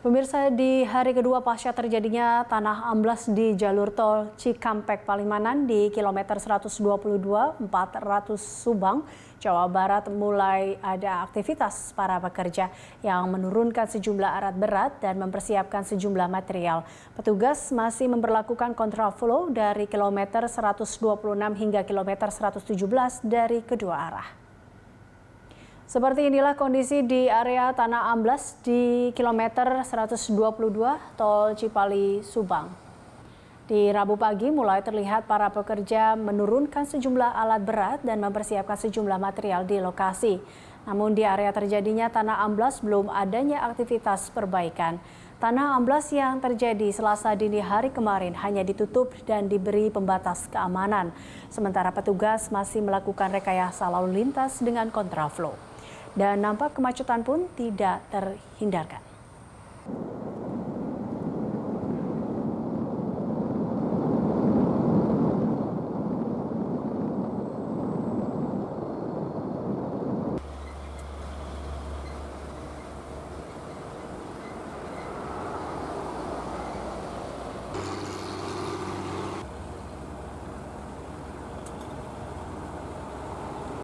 Pemirsa di hari kedua pasca terjadinya tanah amblas di jalur tol Cikampek Palimanan di kilometer 122 400 Subang, Jawa Barat mulai ada aktivitas para pekerja yang menurunkan sejumlah alat berat dan mempersiapkan sejumlah material. Petugas masih memperlakukan kontraflow dari kilometer 126 hingga kilometer 117 dari kedua arah. Seperti inilah kondisi di area Tanah Amblas di kilometer 122 Tol Cipali, Subang. Di Rabu pagi mulai terlihat para pekerja menurunkan sejumlah alat berat dan mempersiapkan sejumlah material di lokasi. Namun di area terjadinya Tanah Amblas belum adanya aktivitas perbaikan. Tanah Amblas yang terjadi selasa dini hari kemarin hanya ditutup dan diberi pembatas keamanan. Sementara petugas masih melakukan rekayasa lalu lintas dengan kontraflow dan nampak kemacetan pun tidak terhindarkan.